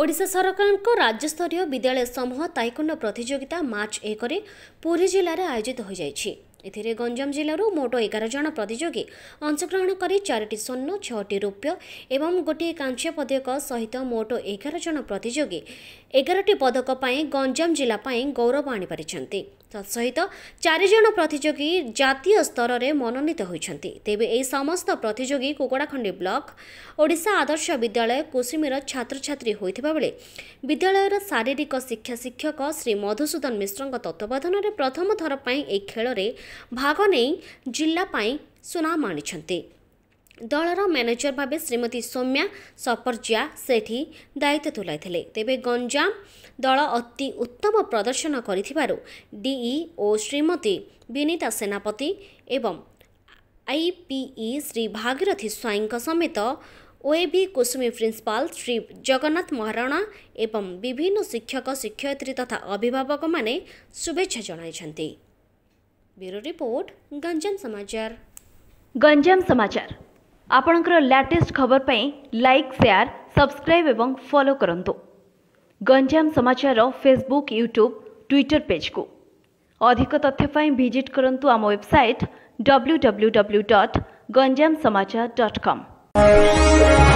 ଓଡ଼ିଶା ସରକାରଙ୍କ ରାଜ୍ୟସ୍ତରୀୟ ବିଦ୍ୟାଳୟ ସମୂହ ତାଇକଣ୍ଡ ପ୍ରତିଯୋଗିତା ମାର୍ଚ୍ଚ ଏକରେ ପୁରୀ ଜିଲ୍ଲାରେ ଆୟୋଜିତ ହୋଇଯାଇଛି ଏଥିରେ ଗଞ୍ଜାମ ଜିଲ୍ଲାରୁ ମୋଟ ଏଗାର ଜଣ ପ୍ରତିଯୋଗୀ ଅଂଶଗ୍ରହଣ କରି ଚାରିଟି ସ୍ୱର୍ଣ୍ଣ ଛଅଟି ରୌପ୍ୟ ଏବଂ ଗୋଟିଏ କାଂଶ୍ୟ ପଦକ ସହିତ ମୋଟ ଏଗାର ଜଣ ପ୍ରତିଯୋଗୀ ଏଗାରଟି ପଦକ ପାଇଁ ଗଞ୍ଜାମ ଜିଲ୍ଲା ପାଇଁ ଗୌରବ ଆଣିପାରିଛନ୍ତି ତତ୍ସହିତ ଚାରିଜଣ ପ୍ରତିଯୋଗୀ ଜାତୀୟ ସ୍ତରରେ ମନୋନୀତ ହୋଇଛନ୍ତି ତେବେ ଏହି ସମସ୍ତ ପ୍ରତିଯୋଗୀ କୁକୁଡ଼ାଖଣ୍ଡି ବ୍ଲକ ଓଡ଼ିଶା ଆଦର୍ଶ ବିଦ୍ୟାଳୟ କୁସୁମୀର ଛାତ୍ରଛାତ୍ରୀ ହୋଇଥିବା ବେଳେ ବିଦ୍ୟାଳୟର ଶାରୀରିକ ଶିକ୍ଷା ଶିକ୍ଷକ ଶ୍ରୀ ମଧୁସୂଦନ ମିଶ୍ରଙ୍କ ତତ୍ତ୍ୱାବଧାନରେ ପ୍ରଥମ ଥର ପାଇଁ ଏହି ଖେଳରେ ଭାଗ ନେଇ ଜିଲ୍ଲା ପାଇଁ ସୁନାମ ଆଣିଛନ୍ତି ଦଳର ମ୍ୟାନେଜର ଭାବେ ଶ୍ରୀମତୀ ସୌମ୍ୟା ସପର୍ଜିଆ ସେଠି ଦାୟିତ୍ୱ ତୁଲାଇଥିଲେ ତେବେ ଗଞ୍ଜାମ ଦଳ ଅତି ଉତ୍ତମ ପ୍ରଦର୍ଶନ କରିଥିବାରୁ ଡିଇ ଓ ଶ୍ରୀମତୀ ବିନୀତା ସେନାପତି ଏବଂ ଆଇପିଇ ଶ୍ରୀ ଭାଗିରଥି ସ୍ୱାଇଁଙ୍କ ସମେତ ଓଏବି କୁସୁମୀ ପ୍ରିନ୍ସିପାଲ ଶ୍ରୀ ଜଗନ୍ନାଥ ମହାରଣା ଏବଂ ବିଭିନ୍ନ ଶିକ୍ଷକ ଶିକ୍ଷୟିତ୍ରୀ ତଥା ଅଭିଭାବକମାନେ ଶୁଭେଚ୍ଛା ଜଣାଇଛନ୍ତି ब्यूरो रिपोर्ट गंजम समाचार गंजम समाचार आपणकर लाटेस्ट खबर पर लाइक शेयर सब्सक्राइब एवं फॉलो करंतु गंजाम समाचार फेसबुक यूट्यूब ट्विटर पेज को अधिक तथ्य भिजिट करंतु आम website W W dot Ganjam Samachar dot कम